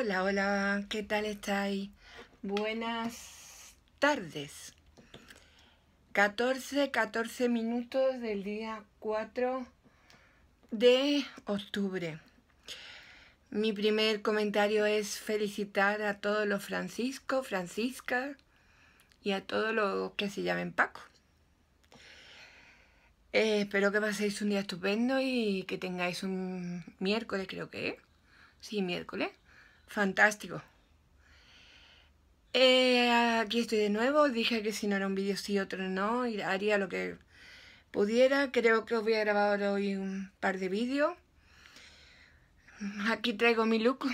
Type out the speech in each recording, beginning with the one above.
Hola, hola, ¿qué tal estáis? Buenas tardes. 14, 14 minutos del día 4 de octubre. Mi primer comentario es felicitar a todos los Francisco, Francisca y a todos los que se llamen Paco. Eh, espero que paséis un día estupendo y que tengáis un miércoles, creo que. Sí, miércoles Fantástico. Eh, aquí estoy de nuevo. Dije que si no era un vídeo sí, otro no. haría lo que pudiera. Creo que os voy a grabar hoy un par de vídeos. Aquí traigo mi look.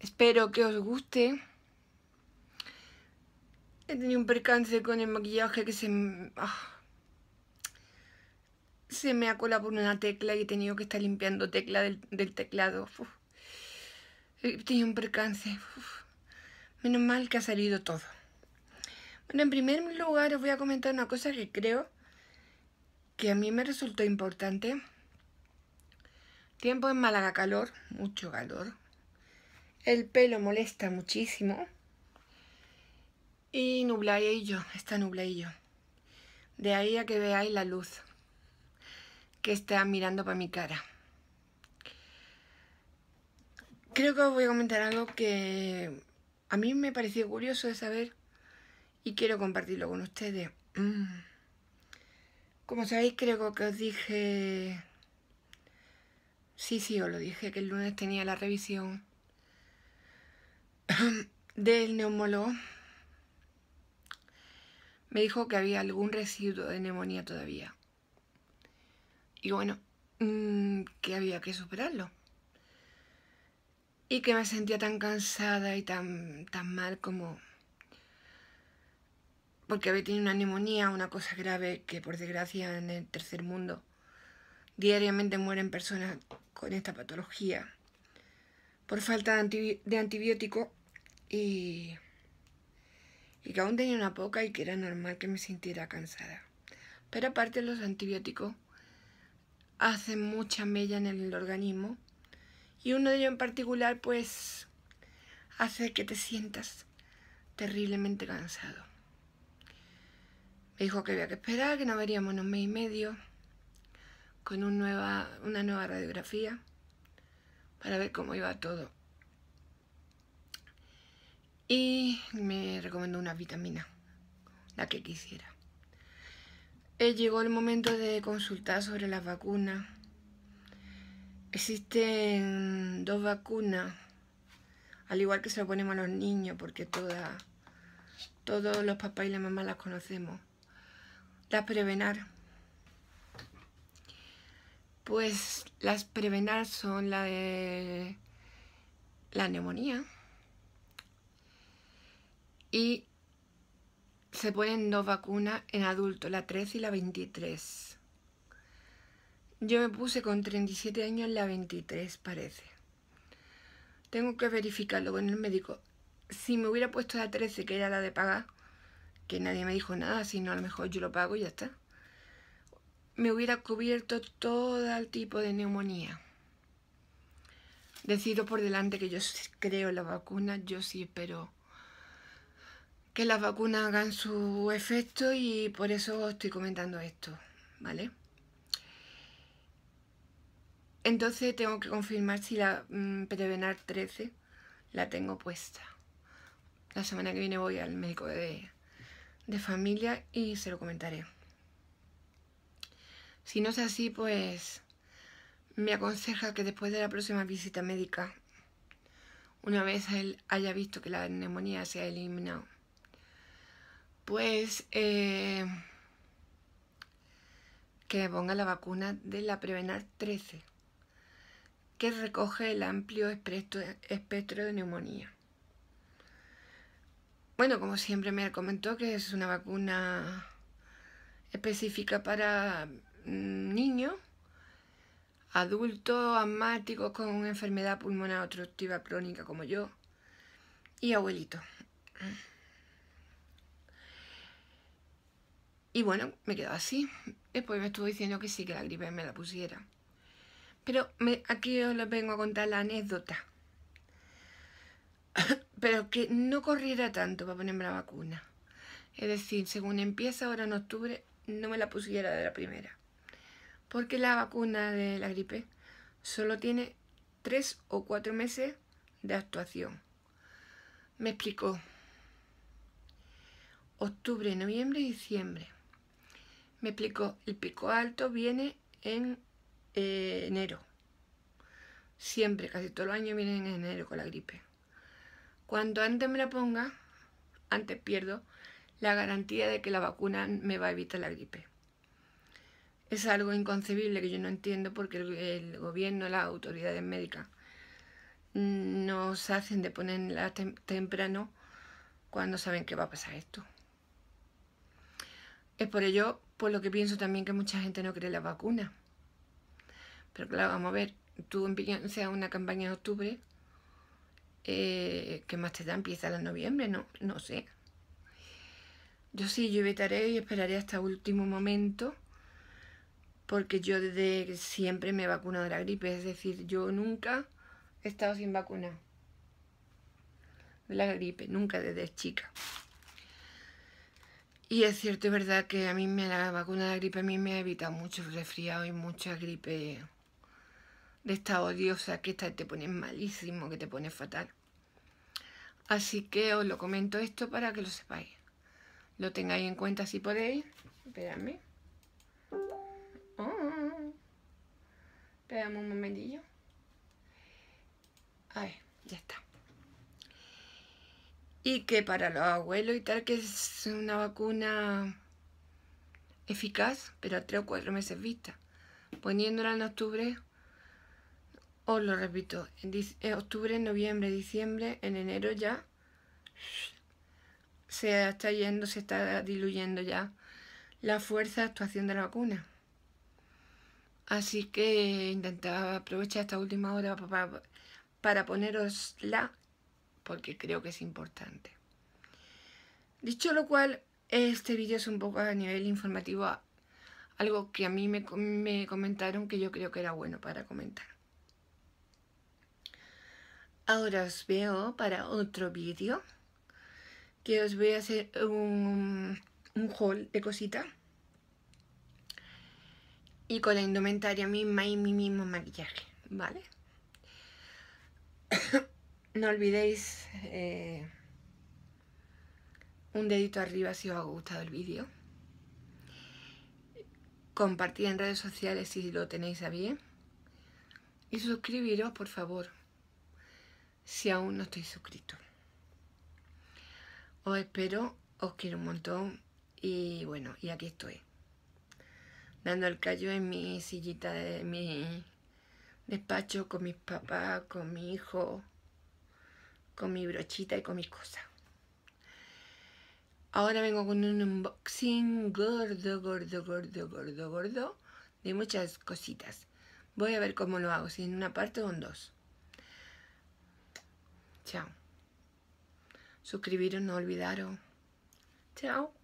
Espero que os guste. He tenido un percance con el maquillaje que se... Ah, se me ha colado por una tecla y he tenido que estar limpiando tecla del, teclado. Uf. un percance. Menos mal que ha salido todo. Bueno, en primer lugar os voy a comentar una cosa que creo que a mí me resultó importante. Tiempo en Málaga, calor, mucho calor. El pelo molesta muchísimo. Y nubladillo, está yo. De ahí a que veáis la luz que está mirando para mi cara. Creo que os voy a comentar algo que a mí me pareció curioso de saber y quiero compartirlo con ustedes. Mm. Como sabéis, creo que os dije... Sí, sí, os lo dije, que el lunes tenía la revisión del neumólogo. Me dijo que había algún residuo de neumonía todavía. Y bueno, mm, que había que superarlo. Y que me sentía tan cansada y tan, tan mal como... Porque había tenido una neumonía, una cosa grave, que por desgracia en el tercer mundo diariamente mueren personas con esta patología por falta de, antibiótico y, y que aún tenía una poca y que era normal que me sintiera cansada. Pero aparte los antibióticos hace mucha mella en el organismo y uno de ellos en particular pues hace que te sientas terriblemente cansado. Me dijo que había que esperar, que nos veríamos en un mes y medio con un nueva, una nueva radiografía para ver cómo iba todo. Y me recomendó una vitamina, la que quisiera. Eh, llegó el momento de consultar sobre las vacunas. Existen dos vacunas, al igual que se lo ponemos a los niños, porque todos los papás y la mamá las conocemos. Las Prevenar. Pues las Prevenar son la de la neumonía y se ponen dos vacunas en adultos, la 13 y la 23. Yo me puse con 37 años la 23, parece. Tengo que verificarlo con el médico. Si me hubiera puesto la 13, que era la de pagar, que nadie me dijo nada, sino a lo mejor yo lo pago y ya está, me hubiera cubierto todo el tipo de neumonía. Decido por delante que yo creo la vacuna, yo sí espero que las vacunas hagan su efecto y por eso estoy comentando esto, ¿vale? Entonces tengo que confirmar si la mm, Prevenar 13 la tengo puesta. La semana que viene voy al médico de, de familia y se lo comentaré. Si no es así, pues me aconseja que después de la próxima visita médica, una vez él haya visto que la neumonía se ha eliminado, pues eh, que ponga la vacuna de la Prevenar 13, que recoge el amplio espectro, de neumonía. Bueno, como siempre me comentó que es una vacuna específica para mm, niños, adultos asmáticos con enfermedad pulmonar obstructiva crónica como yo y abuelitos. Y bueno, me quedó así. Después me estuvo diciendo que sí, que la gripe me la pusiera. Pero aquí os vengo a contar la anécdota. Pero que no corriera tanto para ponerme la vacuna. Es decir, según empieza ahora en octubre, no me la pusiera de la primera. Porque la vacuna de la gripe solo tiene tres o cuatro meses de actuación. Me explicó. Octubre, noviembre y diciembre. Me explicó, el pico alto viene en eh, enero. Siempre, casi todos los años viene en enero con la gripe. Cuanto antes me la ponga, antes pierdo la garantía de que la vacuna me va a evitar la gripe. Es algo inconcebible que yo no entiendo porque el, gobierno, las autoridades médicas mm, nos hacen de ponerla temprano cuando saben que va a pasar esto. Es por ello por lo que pienso también que mucha gente no cree la vacuna. Pero claro, vamos a ver, tú empiezas una campaña en octubre, eh, ¿qué más te da? Empieza en noviembre, no, no sé. Yo sí, yo evitaré y esperaré hasta último momento, porque yo desde siempre me he vacunado de la gripe, es decir, yo nunca he estado sin vacuna. De la gripe, nunca desde chica. Y es cierto y verdad que a mí me, la vacuna de la gripe a mí me ha evitado mucho resfriado y mucha gripe de esta odiosa que esta te pone malísimo, que te pone fatal. Así que os lo comento esto para que lo sepáis. Lo tengáis en cuenta si podéis. Esperadme. Oh. un momentillo. A ver y que para los abuelos y tal, que es una vacuna eficaz, pero a tres o cuatro meses vista. Poniéndola en octubre, os lo repito, en eh, octubre, noviembre, diciembre, en enero ya se está yendo, se está diluyendo ya la fuerza de actuación de la vacuna. Así que intentaba aprovechar esta última hora para, para la porque creo que es importante. Dicho lo cual, este vídeo es un poco a nivel informativo, algo que a mí me, comentaron que yo creo que era bueno para comentar. Ahora os veo para otro vídeo que os voy a hacer un, un haul de cosita. y con la indumentaria misma y mi mismo maquillaje, ¿vale? No olvidéis eh, un dedito arriba si os ha gustado el vídeo. compartir en redes sociales si lo tenéis a bien. Y suscribiros, por favor, si aún no estáis suscritos. Os espero, os quiero un montón y bueno, y aquí estoy. Dando el callo en mi sillita de mi despacho con mis papás, con mi hijo, con mi brochita y con mi cosa. Ahora vengo con un unboxing gordo, gordo, gordo, gordo, gordo de muchas cositas. Voy a ver cómo lo hago, si en una parte o en dos. Chao. Suscribiros, no olvidaros. Chao.